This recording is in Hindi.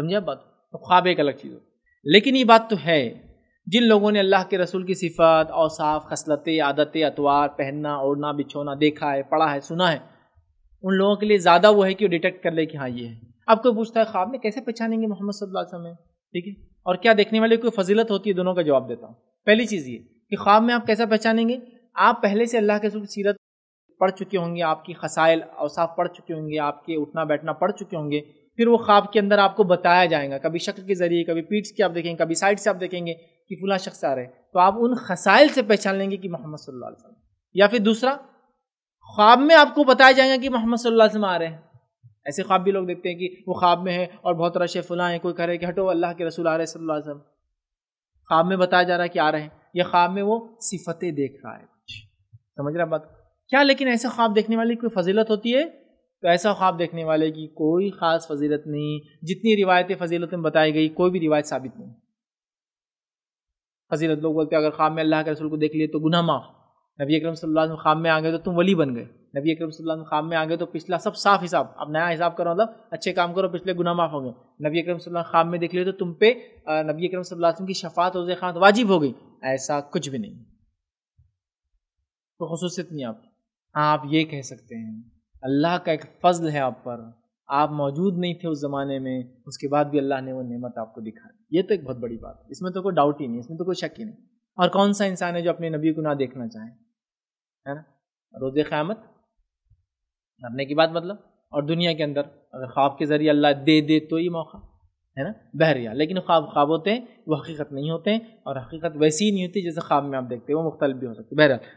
समझा बात तो ख्वाब एक अलग चीज़ हो लेकिन ये बात तो है जिन लोगों ने अल्लाह के रसूल की सिफत औसाफ खसलतें आदतें अतवार पहनना ओढ़ना बिछोना देखा है पढ़ा है सुना है उन लोगों के लिए ज़्यादा वो है कि वो डिटेक्ट कर ले कि हाँ ये है अब कोई पूछता है ख्वाब में कैसे पहचानेंगे मोहम्मद सल्लल्लाहु अलैहि वसल्लम ठीक है और क्या देखने वाले कोई फजीलत होती है दोनों का जवाब देता हूँ पहली चीज़ ये कि ख्वाब में आप कैसा पहचानेंगे आप पहले से अल्लाह के रसूल की सीरत पढ़ चुके होंगे आपकी खसाइल अवसाफ पढ़ चुके होंगे आपके उठना बैठना पढ़ चुके होंगे फिर वो ख्वाब के अंदर आपको बताया जाएगा कभी शक्ल के ज़रिए कभी पीठ से आप देखेंगे कभी साइड से आप देखेंगे कि फुला शख्स आ रहे हैं तो आप उन खसाइल से पहचान लेंगे कि मोहम्मद सल्लल्लाहु अलैहि वसल्लम या फिर दूसरा ख्वाब में आपको बताया जाएगा कि मोहम्मद सल्लल्लाहु अलैहि वसल्लम आ रहे हैं ऐसे ख्वाब भी लोग देखते हैं कि वो ख्वाब में है और बहुत रश फुला है कोई कह रहे कि हटो अल्लाह के रसूल आ रहे सल्लल्लाहु अलैहि वसल्लम ख्वाब में बताया जा रहा है कि आ रहे हैं या ख्वाब में वो सिफतें देख रहा है कुछ समझ रहा बात क्या लेकिन ऐसे ख्वाब देखने वाले की कोई फजीलत होती है तो ऐसा ख्वाब देखने वाले की कोई ख़ास फजीलत नहीं जितनी रिवायतें फजीलत में बताई गई कोई भी रिवायत साबित नहीं फजीलत लोग बोलते हैं अगर ख्वाब में अल्लाह के रसूल को देख लिए तो गुना माफ नबी अकरम सल्लल्लाहु अलैहि ख्वाब में आ गए तो तुम वली बन गए नबी अकरम सल्लल्लाहु अलैहि ख्वाब में आ गए तो पिछला सब साफ हिसाब अब नया हिसाब करो मतलब अच्छे काम करो पिछले गुना माफ हो गए नबी अकरम सल्लल्लाहु अलैहि ख्वाब में देख लिए तो तुम पे नबी अकरम सल्लल्लाहु अलैहि वसल्लम की शफात रोज़ खात वाजिब हो गई ऐसा कुछ भी नहीं तो खसूसियत नहीं आपकी आप ये कह सकते हैं अल्लाह का एक फजल है आप पर आप मौजूद नहीं थे उस ज़माने में उसके बाद भी अल्लाह ने वो नेमत आपको दिखा दी ये तो एक बहुत बड़ी बात है इसमें तो कोई डाउट ही नहीं इसमें तो कोई शक ही नहीं और कौन सा इंसान है जो अपने नबी को ना देखना चाहे है ना रोज़ क़्यामत मरने की बात मतलब और दुनिया के अंदर अगर ख्वाब के ज़रिए अल्लाह दे दे तो ये मौका है ना बहरिया लेकिन ख्वाब ख्वाब होते हैं वो हकीकत नहीं होते हैं और हकीकत वैसी ही नहीं होती जैसे ख्वाब में आप देखते हैं वो मुख्तल भी हो सकते है बहरहाल